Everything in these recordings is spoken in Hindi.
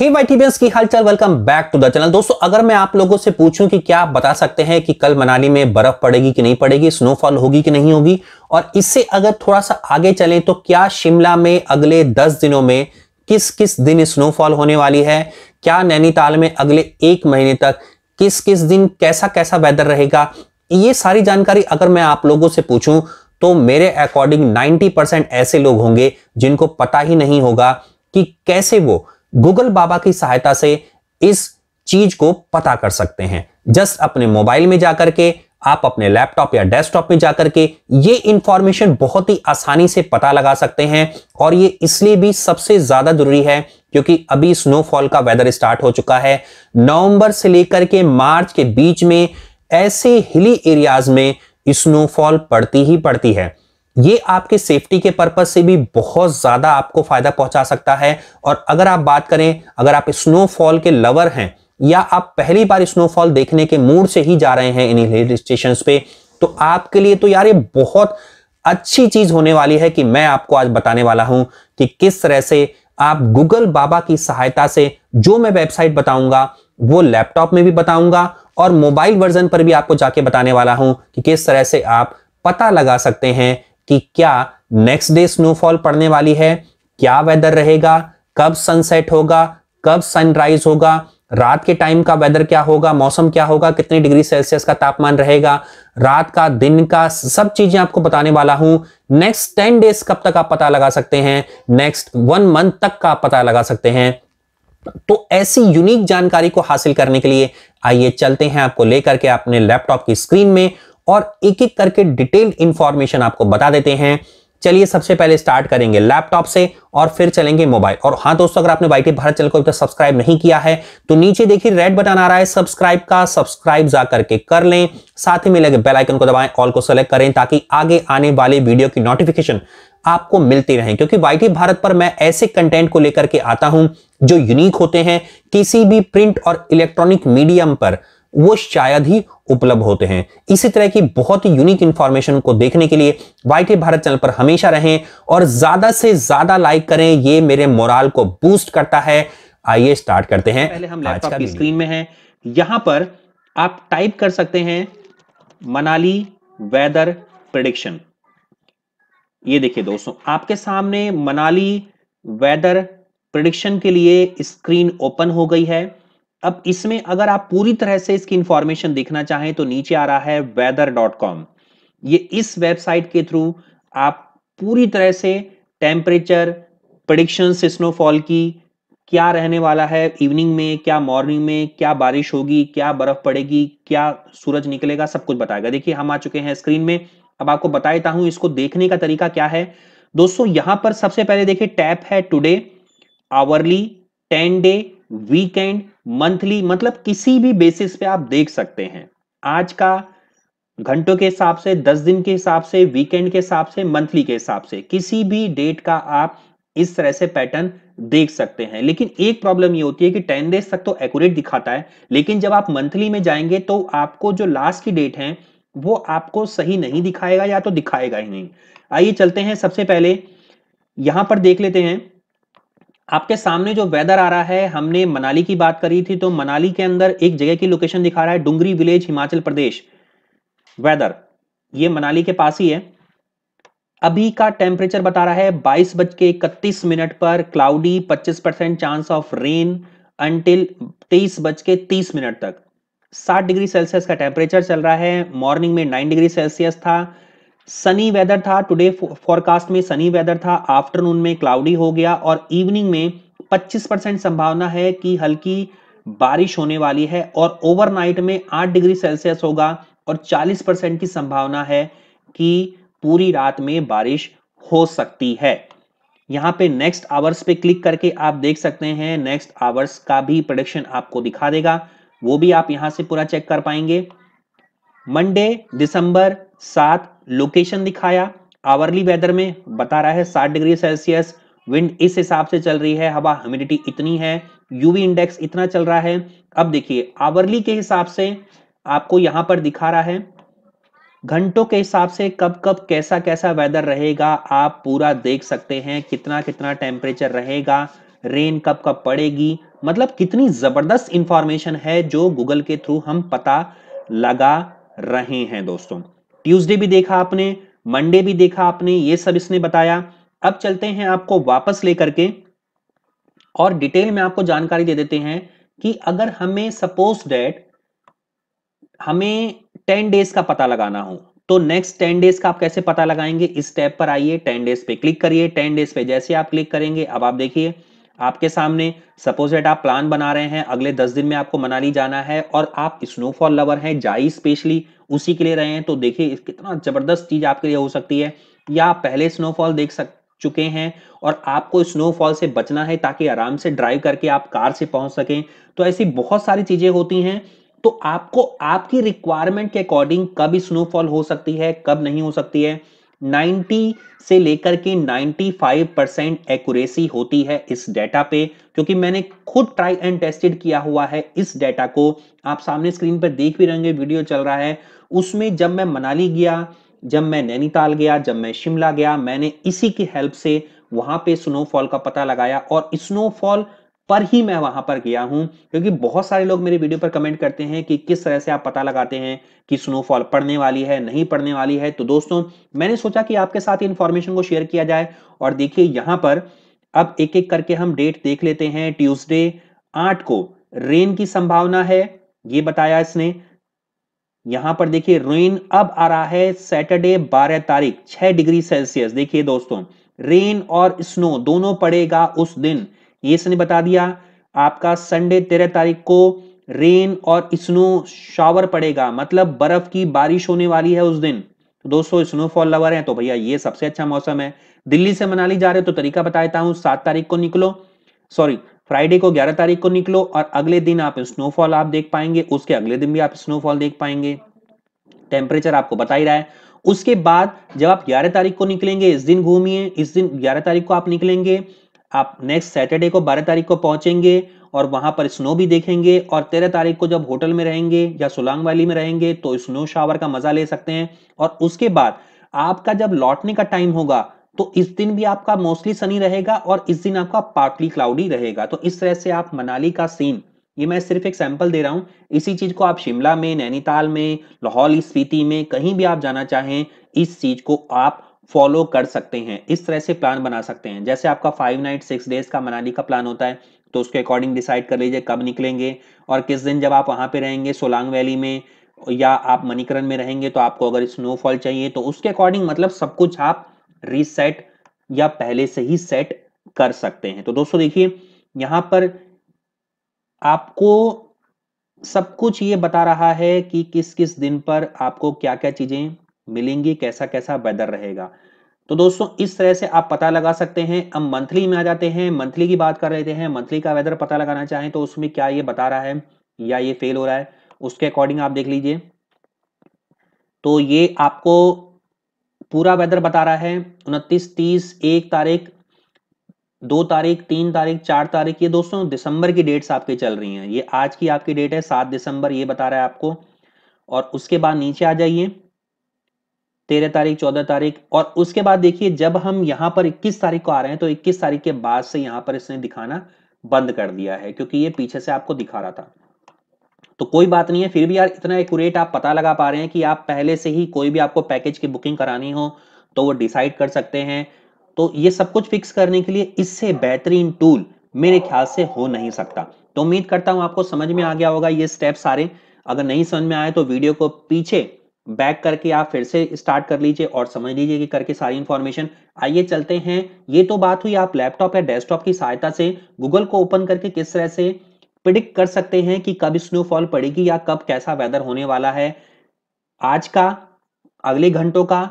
हे की welcome back to the channel दोस्तों अगर मैं आप लोगों से पूछूं कि क्या आप बता सकते हैं कि कल मनाली में बर्फ पड़ेगी कि नहीं पड़ेगी स्नोफॉल होगी कि नहीं होगी और इससे अगर थोड़ा सा आगे चलें तो क्या शिमला में अगले दस दिनों में किस किस दिन स्नोफॉल होने वाली है क्या नैनीताल में अगले एक महीने तक किस किस दिन कैसा कैसा वेदर रहेगा ये सारी जानकारी अगर मैं आप लोगों से पूछूं तो मेरे अकॉर्डिंग 90 परसेंट ऐसे लोग होंगे जिनको पता ही नहीं होगा कि कैसे वो गूगल बाबा की सहायता से इस चीज को पता कर सकते हैं जस्ट अपने मोबाइल में जाकर के आप अपने लैपटॉप या डेस्कटॉप में जाकर के ये इंफॉर्मेशन बहुत ही आसानी से पता लगा सकते हैं और ये इसलिए भी सबसे ज्यादा जरूरी है क्योंकि अभी स्नोफॉल का वेदर स्टार्ट हो चुका है नवंबर से लेकर के मार्च के बीच में ऐसे हिली एरियाज में स्नोफॉल पड़ती ही पड़ती है ये आपके सेफ्टी के पर्पज से भी बहुत ज्यादा आपको फायदा पहुंचा सकता है और अगर आप बात करें अगर आप स्नोफॉल के लवर हैं या आप पहली बार स्नोफॉल देखने के मूड से ही जा रहे हैं इन हिल स्टेशन पे तो आपके लिए तो यार ये बहुत अच्छी चीज होने वाली है कि मैं आपको आज बताने वाला हूं कि किस तरह से आप गूगल बाबा की सहायता से जो मैं वेबसाइट बताऊंगा वो लैपटॉप में भी बताऊंगा और मोबाइल वर्जन पर भी आपको जाके बताने वाला हूं कि किस तरह से आप पता लगा सकते हैं कि क्या नेक्स्ट डे स्नोफॉल पड़ने वाली है क्या वेदर रहेगा कब सनसेट होगा कब सनराइज होगा रात के टाइम का वेदर क्या होगा मौसम क्या होगा कितने डिग्री सेल्सियस का तापमान रहेगा रात का दिन का सब चीजें आपको बताने वाला हूं नेक्स्ट टेन डेज कब तक आप पता लगा सकते हैं नेक्स्ट वन मंथ तक का आप पता लगा सकते हैं तो ऐसी यूनिक जानकारी को हासिल करने के लिए आइए चलते हैं आपको लेकर के अपने लैपटॉप की स्क्रीन में और एक एक करके डिटेल्ड इंफॉर्मेशन आपको बता देते हैं चलिए सबसे पहले स्टार्ट करेंगे लैपटॉप से और फिर चलेंगे मोबाइल और हाँ दोस्तों अगर आपने वाई भारत चैनल को अभी तक सब्सक्राइब नहीं किया है तो नीचे देखिए रेड बटन आ रहा है सब्सक्राइब का सब्सक्राइब जा करके कर लें साथ ही में लगे बेल आइकन को दबाएं ऑल को सेलेक्ट करें ताकि आगे आने वाले वीडियो की नोटिफिकेशन आपको मिलती रहे क्योंकि वाई भारत पर मैं ऐसे कंटेंट को लेकर के आता हूं जो यूनिक होते हैं किसी भी प्रिंट और इलेक्ट्रॉनिक मीडियम पर वो शायद ही उपलब्ध होते हैं इसी तरह की बहुत ही यूनिक इंफॉर्मेशन को देखने के लिए वाई भारत चैनल पर हमेशा रहें और ज्यादा से ज्यादा लाइक करें ये मेरे मोराल को बूस्ट करता है आइए स्टार्ट करते हैं पहले हम लैपटॉप की स्क्रीन में हैं यहां पर आप टाइप कर सकते हैं मनाली वेदर प्रडिक्शन ये देखिए दोस्तों आपके सामने मनाली वेदर प्रडिक्शन के लिए स्क्रीन ओपन हो गई है अब इसमें अगर आप पूरी तरह से इसकी इंफॉर्मेशन देखना चाहें तो नीचे आ रहा है वेदर डॉट कॉम ये इस वेबसाइट के थ्रू आप पूरी तरह से टेम्परेचर प्रडिक्शन स्नोफॉल की क्या रहने वाला है इवनिंग में क्या मॉर्निंग में क्या बारिश होगी क्या बर्फ पड़ेगी क्या सूरज निकलेगा सब कुछ बताएगा देखिए हम आ चुके हैं स्क्रीन में अब आपको बता देता हूं इसको देखने का तरीका क्या है दोस्तों यहां पर सबसे पहले देखिए टैप है today hourly ten day weekend monthly मतलब किसी भी बेसिस पे आप देख सकते हैं आज का घंटों के हिसाब से दस दिन के हिसाब से वीकेंड के हिसाब से मंथली के हिसाब से किसी भी डेट का आप इस तरह से पैटर्न देख सकते हैं लेकिन एक प्रॉब्लम ये होती है कि टेन डेज तक तो एक्यूरेट दिखाता है लेकिन जब आप मंथली में जाएंगे तो आपको जो लास्ट की डेट है वो आपको सही नहीं दिखाएगा या तो दिखाएगा ही नहीं आइए चलते हैं सबसे पहले यहां पर देख लेते हैं आपके सामने जो वेदर आ रहा है हमने मनाली की बात करी थी तो मनाली के अंदर एक जगह की लोकेशन दिखा रहा है डुंगरी विलेज हिमाचल प्रदेश वेदर ये मनाली के पास ही है अभी का टेम्परेचर बता रहा है बाईस बज के इकतीस मिनट पर क्लाउडी पच्चीस percent chance of rain until तेईस बज के तीस मिनट तक सात डिग्री सेल्सियस का टेम्परेचर चल रहा है मॉर्निंग में नाइन डिग्री सेल्सियस था सनी वेदर था टुडे फोरकास्ट में सनी वेदर था आफ्टरनून में क्लाउडी हो गया और इवनिंग में 25 परसेंट संभावना है कि हल्की बारिश होने वाली है और ओवरनाइट में 8 डिग्री सेल्सियस होगा और 40 परसेंट की संभावना है कि पूरी रात में बारिश हो सकती है यहां पे नेक्स्ट आवर्स पे क्लिक करके आप देख सकते हैं नेक्स्ट आवर्स का भी प्रोडिक्शन आपको दिखा देगा वो भी आप यहां से पूरा चेक कर पाएंगे मंडे दिसंबर सात लोकेशन दिखाया आवरली वेदर में बता रहा है साठ डिग्री सेल्सियस विंड इस हिसाब से चल रही है हवा ह्यूमिडिटी इतनी है यूवी इंडेक्स इतना चल रहा है अब देखिए आवरली के हिसाब से आपको यहां पर दिखा रहा है घंटों के हिसाब से कब कब कैसा कैसा वेदर रहेगा आप पूरा देख सकते हैं कितना कितना टेम्परेचर रहेगा रेन कब कब पड़ेगी मतलब कितनी ज़बरदस्त इंफॉर्मेशन है जो गूगल के थ्रू हम पता लगा रहे हैं दोस्तों ट्यूसडे भी देखा आपने मंडे भी देखा आपने ये सब इसने बताया अब चलते हैं आपको वापस लेकर के और डिटेल में आपको जानकारी दे देते हैं कि अगर हमें सपोज डेट हमें टेन डेज का पता लगाना हो तो नेक्स्ट टेन डेज का आप कैसे पता लगाएंगे इस टैब पर आइए टेन डेज पे क्लिक करिए टेन डेज पे जैसे आप क्लिक करेंगे अब आप देखिए आपके सामने सपोज डेट आप प्लान बना रहे हैं अगले दस दिन में आपको मनाली जाना है और आप स्नोफॉल लवर हैं जाई स्पेशली उसी के लिए रहे हैं तो देखिए कितना जबरदस्त चीज आपके लिए हो सकती है या आप पहले स्नोफॉल देख सक चुके हैं और आपको स्नोफॉल से बचना है ताकि आराम से ड्राइव करके आप कार से पहुंच सकें तो ऐसी बहुत सारी चीजें होती हैं तो आपको आपकी रिक्वायरमेंट के अकॉर्डिंग कब स्नोफॉल हो सकती है कब नहीं हो सकती है 90 से लेकर के 95 परसेंट एक्यूरेसी होती है इस डेटा पे क्योंकि मैंने खुद ट्राई एंड टेस्टेड किया हुआ है इस डेटा को आप सामने स्क्रीन पर देख भी रहेंगे वीडियो चल रहा है उसमें जब मैं मनाली गया जब मैं नैनीताल गया जब मैं शिमला गया मैंने इसी की हेल्प से वहां पे स्नोफॉल का पता लगाया और स्नोफॉल पर ही मैं वहां पर गया हूं क्योंकि बहुत सारे लोग मेरे वीडियो पर कमेंट करते हैं कि किस तरह से आप पता लगाते हैं कि स्नोफॉल पड़ने वाली है नहीं पड़ने वाली है तो दोस्तों मैंने सोचा कि आपके साथ इन्फॉर्मेशन को शेयर किया जाए और देखिए यहां पर अब एक एक करके हम डेट देख लेते हैं ट्यूजडे आठ को रेन की संभावना है ये बताया इसने यहां पर देखिए रेन अब आ रहा है सैटरडे 12 तारीख 6 डिग्री सेल्सियस देखिए दोस्तों रेन और स्नो दोनों पड़ेगा उस दिन ये इसने बता दिया आपका संडे तेरह तारीख को रेन और स्नो शावर पड़ेगा मतलब बर्फ की बारिश होने वाली है उस दिन तो दोस्तों स्नोफॉल लवर हैं तो भैया ये सबसे अच्छा मौसम है दिल्ली से मनाली जा रहे हो तो तरीका बता देता हूं सात तारीख को निकलो सॉरी फ्राइडे को ग्यारह तारीख को निकलो और अगले दिन आप स्नोफॉल आप देख पाएंगे उसके अगले दिन भी आप स्नोफॉल देख पाएंगे टेम्परेचर आपको बता ही रहा है उसके बाद जब आप ग्यारह तारीख को निकलेंगे इस दिन घूमिए इस दिन ग्यारह तारीख को आप निकलेंगे आप नेक्स्ट सैटरडे को बारह तारीख को पहुंचेंगे और वहां पर स्नो भी देखेंगे और तेरह तारीख को जब होटल में रहेंगे या सोलांग वैली में रहेंगे तो स्नो शावर का मजा ले सकते हैं और उसके बाद आपका जब लौटने का टाइम होगा तो इस दिन भी आपका मोस्टली सनी रहेगा और इस दिन आपका पार्टली क्लाउडी रहेगा तो इस तरह से आप मनाली का सीन ये मैं सिर्फ एक सैंपल दे रहा हूं इसी चीज को आप शिमला में नैनीताल में लाहौल स्पीति में कहीं भी आप जाना चाहें इस चीज को आप फॉलो कर सकते हैं इस तरह से प्लान बना सकते हैं जैसे आपका फाइव नाइट सिक्स डेज का मनाली का प्लान होता है तो उसके अकॉर्डिंग डिसाइड कर लीजिए कब निकलेंगे और किस दिन जब आप वहाँ पे रहेंगे सोलांग वैली में या आप मणिकरण में रहेंगे तो आपको अगर स्नोफॉल चाहिए तो उसके अकॉर्डिंग मतलब सब कुछ आप रीसेट या पहले से ही सेट कर सकते हैं तो दोस्तों देखिए यहाँ पर आपको सब कुछ ये बता रहा है कि किस किस दिन पर आपको क्या क्या चीज़ें मिलेंगे कैसा कैसा वेदर रहेगा तो दोस्तों इस तरह से आप पता लगा सकते हैं अब मंथली में आ जाते हैं मंथली की बात कर लेते हैं मंथली का वेदर पता लगाना चाहें तो उसमें क्या ये बता रहा है या ये फेल हो रहा है उसके अकॉर्डिंग आप देख लीजिए तो ये आपको पूरा वेदर बता रहा है उनतीस तीस एक तारीख दो तारीख तीन तारीख चार तारीख ये दोस्तों दिसंबर की डेट्स आपके चल रही हैं ये आज की आपकी डेट है सात दिसंबर ये बता रहा है आपको और उसके बाद नीचे आ जाइए तेरह तारीख चौदह तारीख और उसके बाद देखिए जब हम यहां पर इक्कीस तारीख को आ रहे हैं तो इक्कीस तारीख के बाद से यहां पर इसने दिखाना बंद कर दिया है क्योंकि ये पीछे से आपको दिखा रहा था तो कोई बात नहीं है फिर भी यार इतना एक्यूरेट आप पता लगा पा रहे हैं कि आप पहले से ही कोई भी आपको पैकेज की बुकिंग करानी हो तो वो डिसाइड कर सकते हैं तो ये सब कुछ फिक्स करने के लिए इससे बेहतरीन टूल मेरे ख्याल से हो नहीं सकता तो उम्मीद करता हूं आपको समझ में आ गया होगा ये स्टेप सारे अगर नहीं समझ में आए तो वीडियो को पीछे बैक करके आप फिर से स्टार्ट कर लीजिए और समझ लीजिए कि करके सारी इन्फॉर्मेशन आइए चलते हैं ये तो बात हुई आप लैपटॉप या डेस्कटॉप की सहायता से गूगल को ओपन करके किस तरह से प्रिडिक्ट कर सकते हैं कि कब स्नोफॉल पड़ेगी या कब कैसा वेदर होने वाला है आज का अगले घंटों का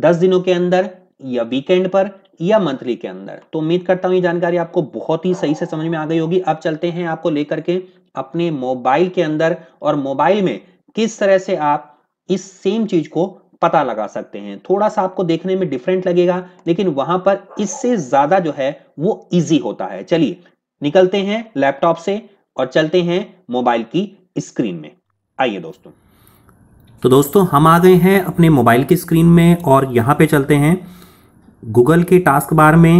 दस दिनों के अंदर या वीकेंड पर या मंथली के अंदर तो उम्मीद करता हूँ ये जानकारी आपको बहुत ही सही से समझ में आ गई होगी अब चलते हैं आपको लेकर के अपने मोबाइल के अंदर और मोबाइल में किस तरह से आप इस सेम चीज को पता लगा सकते हैं थोड़ा सा आपको देखने में डिफरेंट लगेगा लेकिन वहां पर इससे ज्यादा जो है वो इजी होता है चलिए निकलते हैं लैपटॉप से और चलते हैं मोबाइल की स्क्रीन में आइए दोस्तों तो दोस्तों हम आ गए हैं अपने मोबाइल की स्क्रीन में और यहां पे चलते हैं गूगल के टास्क बार में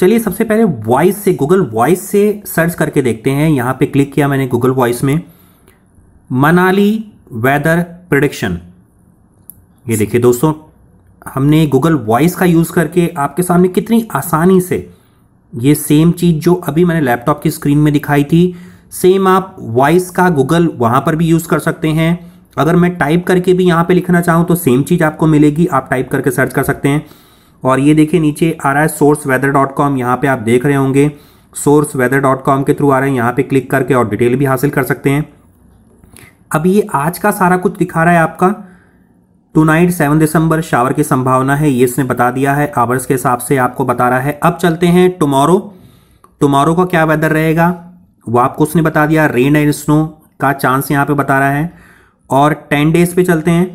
चलिए सबसे पहले वॉइस से गूगल वॉइस से सर्च करके देखते हैं यहां पे क्लिक किया मैंने गूगल वॉइस में मनाली वेदर प्रडिक्शन ये देखिए दोस्तों हमने गूगल वॉइस का यूज़ करके आपके सामने कितनी आसानी से ये सेम चीज़ जो अभी मैंने लैपटॉप की स्क्रीन में दिखाई थी सेम आप वॉइस का गूगल वहाँ पर भी यूज़ कर सकते हैं अगर मैं टाइप करके भी यहाँ पे लिखना चाहूँ तो सेम चीज़ आपको मिलेगी आप टाइप करके सर्च कर सकते हैं और ये देखिए नीचे आ रहा है सोर्स वेदर डॉट कॉम यहाँ पर आप देख रहे होंगे सोर्स वेदर डॉट कॉम के थ्रू आ रहे हैं यहाँ पर क्लिक करके और डिटेल भी हासिल कर सकते हैं अब ये आज का सारा कुछ दिखा रहा है आपका tonight seven December shower की संभावना है ये इसने बता दिया है आवर्स के हिसाब से आपको बता रहा है अब चलते हैं टुमारो टुमारो का क्या वेदर रहेगा वो आपको उसने बता दिया रेन एंड स्नो का चांस यहाँ पे बता रहा है और टेन डेज पे चलते हैं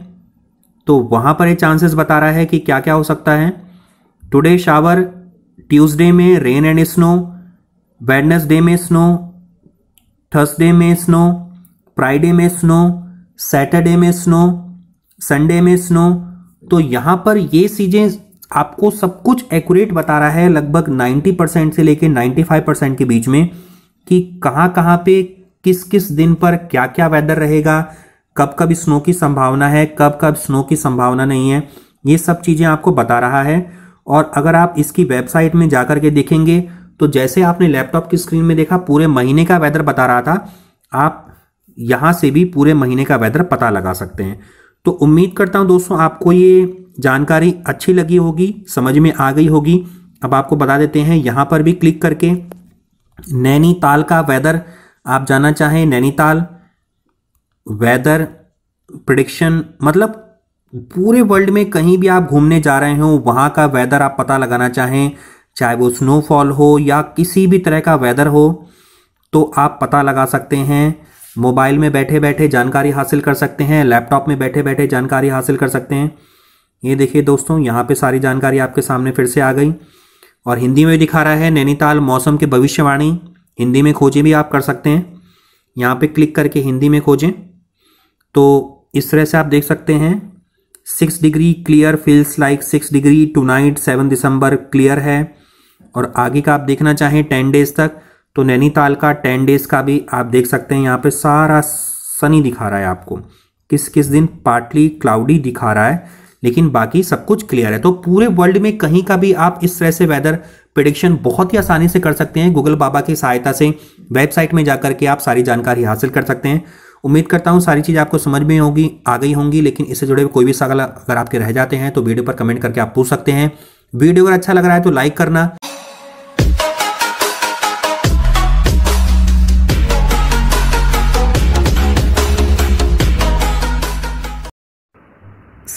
तो वहाँ पर ये चांसेस बता रहा है कि क्या क्या हो सकता है टुडे शावर ट्यूसडे में रेन एंड स्नो वेडनेसडे में स्नो थर्सडे में स्नो फ्राइडे में स्नो सैटरडे में स्नो संडे में स्नो तो यहाँ पर ये चीज़ें आपको सब कुछ एक्यूरेट बता रहा है लगभग 90 परसेंट से लेकर 95 परसेंट के बीच में कि कहाँ कहाँ पे किस किस दिन पर क्या क्या वेदर रहेगा कब कब स्नो की संभावना है कब कब स्नो की संभावना नहीं है ये सब चीज़ें आपको बता रहा है और अगर आप इसकी वेबसाइट में जाकर के देखेंगे तो जैसे आपने लैपटॉप की स्क्रीन में देखा पूरे महीने का वेदर बता रहा था आप यहाँ से भी पूरे महीने का वेदर पता लगा सकते हैं तो उम्मीद करता हूँ दोस्तों आपको ये जानकारी अच्छी लगी होगी समझ में आ गई होगी अब आपको बता देते हैं यहाँ पर भी क्लिक करके नैनीताल का वेदर आप जाना चाहें नैनीताल वेदर प्रडिक्शन मतलब पूरे वर्ल्ड में कहीं भी आप घूमने जा रहे हो वहाँ का वेदर आप पता लगाना चाहें चाहे वो स्नोफॉल हो या किसी भी तरह का वेदर हो तो आप पता लगा सकते हैं मोबाइल में बैठे बैठे जानकारी हासिल कर सकते हैं लैपटॉप में बैठे बैठे जानकारी हासिल कर सकते हैं ये देखिए दोस्तों यहाँ पे सारी जानकारी आपके सामने फिर से आ गई और हिंदी में दिखा रहा है नैनीताल मौसम की भविष्यवाणी हिंदी में खोजें भी आप कर सकते हैं यहाँ पे क्लिक करके हिंदी में खोजें तो इस तरह से आप देख सकते हैं six degree clear feels like six degree tonight seven December clear है और आगे का आप देखना चाहें टेन डेज तक तो नैनीताल का टेन डेज का भी आप देख सकते हैं यहाँ पे सारा सनी दिखा रहा है आपको किस किस दिन पार्टली क्लाउडी दिखा रहा है लेकिन बाकी सब कुछ क्लियर है तो पूरे वर्ल्ड में कहीं का भी आप इस तरह से वेदर प्रिडिक्शन बहुत ही आसानी से कर सकते हैं गूगल बाबा की सहायता से वेबसाइट में जाकर के आप सारी जानकारी हासिल कर सकते हैं उम्मीद करता हूँ सारी चीज़ आपको समझ में होगी आ गई होंगी लेकिन इससे जुड़े कोई भी सवाल अगर आपके रह जाते हैं तो वीडियो पर कमेंट करके आप पूछ सकते हैं वीडियो अगर अच्छा लग रहा है तो लाइक करना